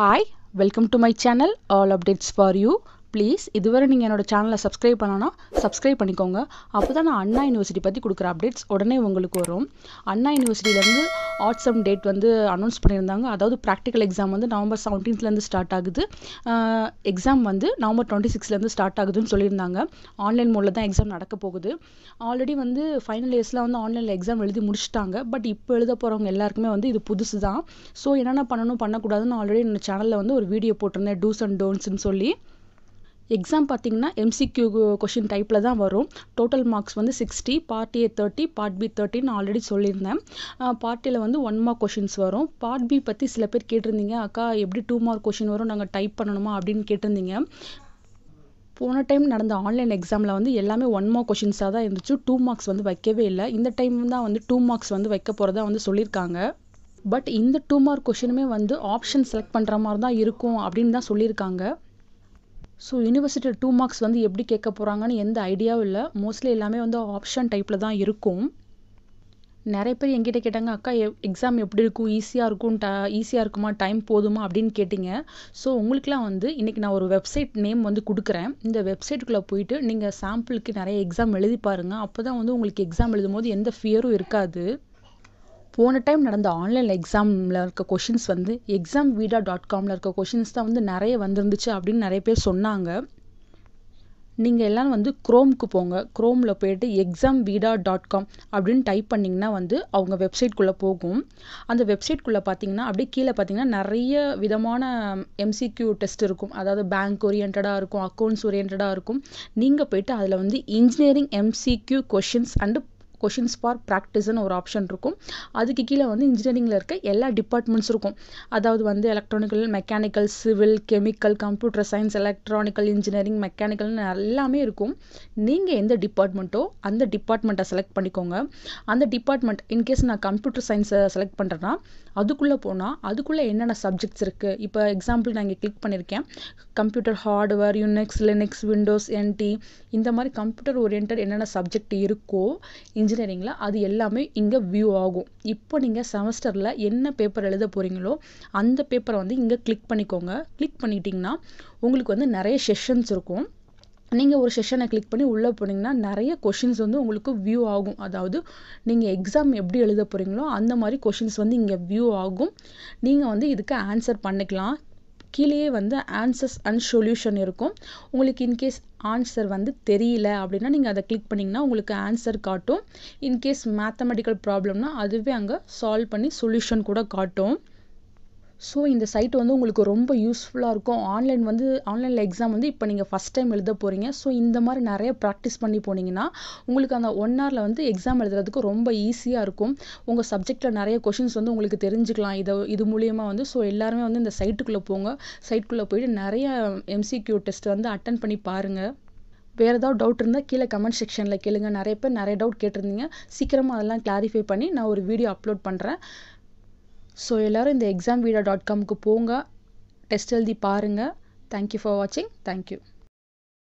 hi welcome to my channel all updates for you please இதுவரை நீங்கள் என்னோடய சேனலை சப்ஸ்கிரைப் பண்ணோன்னா சப்ஸ்கிரைப் பண்ணிக்கோங்க அப்போ தான் நான் அண்ணா யூனிவர்சிட்டி பற்றி கொடுக்குற அப்டேட்ஸ் உடனே உங்களுக்கு வரும் அண்ணா யூனிவர்சிட்டியிலேருந்து அம் டேட் வந்து அனௌன்ஸ் பண்ணியிருந்தாங்க அதாவது ப்ராக்டிக்கல் எக்ஸாம் வந்து நவம்பர் செவன்டீன்த்லேருந்து ஸ்டார்ட் ஆகுது எக்ஸாம் வந்து நவம்பர் டுவெண்ட்டி சிக்ஸ்லேருந்து ஸ்டார்ட் ஆகுதுன்னு சொல்லியிருந்தாங்க ஆன்லைன் மோடில் தான் எக்ஸாம் நடக்க போகுது ஆல்ரெடி வந்து ஃபைனல் இயர்ஸில் வந்து ஆன்லைனில் எக்ஸாம் எழுதி முடிச்சிட்டாங்க பட் இப்போ எழுத போகிறவங்க எல்லாருக்குமே வந்து இது புதுசு தான் ஸோ என்னென்ன பண்ணணும் பண்ணக்கூடாதுன்னு ஆல்ரெடி என்னோடய சேனலில் வந்து ஒரு வீடியோ போட்டிருந்தேன் டூஸ் அண்ட் டோன்ட்ஸ்னு சொல்லி எக்ஸாம் பார்த்தீங்கன்னா எம்சிக்யூ கொஷின் டைப்பில் தான் வரும் டோட்டல் மார்க்ஸ் வந்து sixty part A thirty part B தேர்ட்டின்னு ஆல்ரெடி சொல்லியிருந்தேன் பார்ட்டியில் வந்து ஒன் மார்க் கொஷின்ஸ் வரும் பார்ட் பி பற்றி சில பேர் கேட்டிருந்தீங்க அக்கா எப்படி டூ மார்க் கொஷின் வரும் நாங்கள் டைப் பண்ணணுமா அப்படின்னு கேட்டிருந்தீங்க போன டைம் நடந்த ஆன்லைன் எக்ஸாமில் வந்து எல்லாமே ஒன் மார்க் கொஷின்ஸாக தான் இருந்துச்சு டூ மார்க்ஸ் வந்து வைக்கவே இல்லை இந்த டைம் தான் வந்து டூ மார்க்ஸ் வந்து வைக்க போகிறதா வந்து சொல்லியிருக்காங்க பட் இந்த டூ மார்க் கொஷினுமே வந்து ஆப்ஷன் செலக்ட் பண்ணுற மாதிரி தான் இருக்கும் அப்படின்னு தான் சொல்லியிருக்காங்க ஸோ யூனிவர்சிட்டியில் டூ மார்க்ஸ் வந்து எப்படி கேட்க போகிறாங்கன்னு எந்த ஐடியாவும் இல்லை மோஸ்ட்லி எல்லாமே வந்து ஆப்ஷன் டைப்பில் தான் இருக்கும் நிறைய பேர் எங்கிட்ட கேட்டாங்க அக்கா எக்ஸாம் எப்படி இருக்கும் ஈஸியாக இருக்கும் ட ஈஸியாக இருக்குமா டைம் போதுமா அப்படின்னு கேட்டிங்க ஸோ உங்களுக்குலாம் வந்து இன்றைக்கி நான் ஒரு வெப்சைட் நேம் வந்து கொடுக்குறேன் இந்த வெப்சைட்டுக்குள்ளே போயிட்டு நீங்கள் சாம்பிளுக்கு நிறைய எக்ஸாம் எழுதி பாருங்கள் அப்போ தான் வந்து உங்களுக்கு எக்ஸாம் எழுதும் போது எந்த ஃபியரும் இருக்காது போன டைம் நடந்த ஆன்லைன் எக்ஸாமில் இருக்க கொஷின்ஸ் வந்து எக்ஸாம் வீடா டாட் காமில் இருக்க கொஷின்ஸ் தான் வந்து நிறைய வந்துருந்துச்சு அப்படின்னு நிறைய பேர் சொன்னாங்க நீங்கள் எல்லாம் வந்து குரோம்க்கு போங்க குரோமில் போயிட்டு எக்ஸாம் வீடா டாட் காம் அப்படின்னு டைப் பண்ணிங்கன்னா வந்து அவங்க வெப்சைட்குள்ளே போகும் அந்த வெப்சைட்குள்ளே பார்த்தீங்கன்னா அப்படியே கீழே பார்த்தீங்கன்னா நிறைய விதமான எம்சிக்யூ டெஸ்ட் இருக்கும் அதாவது பேங்க் ஓரியன்டாக இருக்கும் அக்கௌண்ட்ஸ் ஓரியன்டாக இருக்கும் நீங்கள் போயிட்டு அதில் வந்து engineering MCQ questions and questions for ப்ராக்டிஸ்ன்னு ஒரு ஆப்ஷன் இருக்கும் அதுக்கு கீழே வந்து இன்ஜினியரிங்கில் இருக்க எல்லா டிபார்ட்மெண்ட்ஸ் இருக்கும் அதாவது வந்து electronical mechanical civil chemical computer science electronical engineering மெக்கானிக்கல்னு எல்லாமே இருக்கும் நீங்கள் எந்த டிபார்ட்மெண்ட்டோ அந்த டிபார்ட்மெண்ட்டை செலக்ட் பண்ணிக்கோங்க அந்த டிபார்ட்மெண்ட் இன்கேஸ் நான் கம்ப்யூட்டர் சயின்ஸை செலக்ட் பண்ணுறேன்னா அதுக்குள்ளே போனால் அதுக்குள்ளே என்னென்ன சப்ஜெக்ட்ஸ் இருக்குது இப்போ எக்ஸாம்பிள் நான் இங்கே கிளிக் பண்ணியிருக்கேன் computer hardware Unix Linux Windows NT இந்த மாதிரி கம்ப்யூட்டர் ஓரியன்ட் என்னென்ன சப்ஜெக்ட் இருக்கோ இன்ஜினியரிங்கில் அது எல்லாமே இங்கே வியூ ஆகும் இப்போ நீங்கள் செமஸ்டரில் என்ன பேப்பர் எழுத போகிறீங்களோ அந்த பேப்பரை வந்து இங்கே கிளிக் பண்ணிக்கோங்க கிளிக் பண்ணிட்டிங்கன்னா உங்களுக்கு வந்து நிறைய செஷன்ஸ் இருக்கும் நீங்கள் ஒரு செஷனை கிளிக் பண்ணி உள்ளே போனீங்கன்னா நிறைய கொஷின்ஸ் வந்து உங்களுக்கு வியூ ஆகும் அதாவது நீங்கள் எக்ஸாம் எப்படி எழுத போகிறீங்களோ அந்த மாதிரி கொஷின்ஸ் வந்து இங்கே வியூ ஆகும் நீங்கள் வந்து இதுக்கு ஆன்சர் பண்ணிக்கலாம் கீழேயே வந்து ஆன்சர்ஸ் அண்ட் சொல்யூஷன் இருக்கும் உங்களுக்கு இன்கேஸ் ஆன்சர் வந்து தெரியல அப்படின்னா நீங்கள் அதை கிளிக் பண்ணிங்கன்னா உங்களுக்கு ஆன்சர் காட்டும் இன்கேஸ் மேத்தமெட்டிக்கல் ப்ராப்ளம்னா அதுவே அங்கே சால்வ் பண்ணி சொல்யூஷன் கூட காட்டும் ஸோ இந்த சைட் வந்து உங்களுக்கு ரொம்ப யூஸ்ஃபுல்லாக இருக்கும் ஆன்லைன் வந்து ஆன்லைனில் எக்ஸாம் வந்து இப்போ நீங்கள் ஃபஸ்ட் டைம் எழுத போகிறீங்க ஸோ இந்த மாதிரி நிறைய ப்ராக்டிஸ் பண்ணி போனீங்கன்னா உங்களுக்கு அந்த ஒன் ஹவரில் வந்து எக்ஸாம் எழுதுறதுக்கு ரொம்ப ஈஸியாக இருக்கும் உங்கள் சப்ஜெக்டில் நிறைய கொஷின்ஸ் வந்து உங்களுக்கு தெரிஞ்சுக்கலாம் இதை இது மூலியமாக வந்து ஸோ எல்லாருமே வந்து இந்த சைட்டுக்குள்ளே போங்க சைட்டுக்குள்ளே போயிட்டு நிறைய எம்சிக்யூ டெஸ்ட் வந்து அட்டன் பண்ணி பாருங்கள் வேறு ஏதாவது டவுட் இருந்தால் கீழே கமெண்ட் செக்ஷனில் கேளுங்க நிறைய பேர் நிறைய டவுட் கேட்டிருந்தீங்க சீக்கிரமாக அதெல்லாம் கிளாரிஃபை பண்ணி நான் ஒரு வீடியோ அப்லோட் பண்ணுறேன் ஸோ எல்லோரும் இந்த எக்ஸாம் வீடா டாட் காம்க்கு போங்க டெஸ்ட் எழுதி பாருங்கள் தேங்க்யூ ஃபார் வாட்சிங் தேங்க்யூ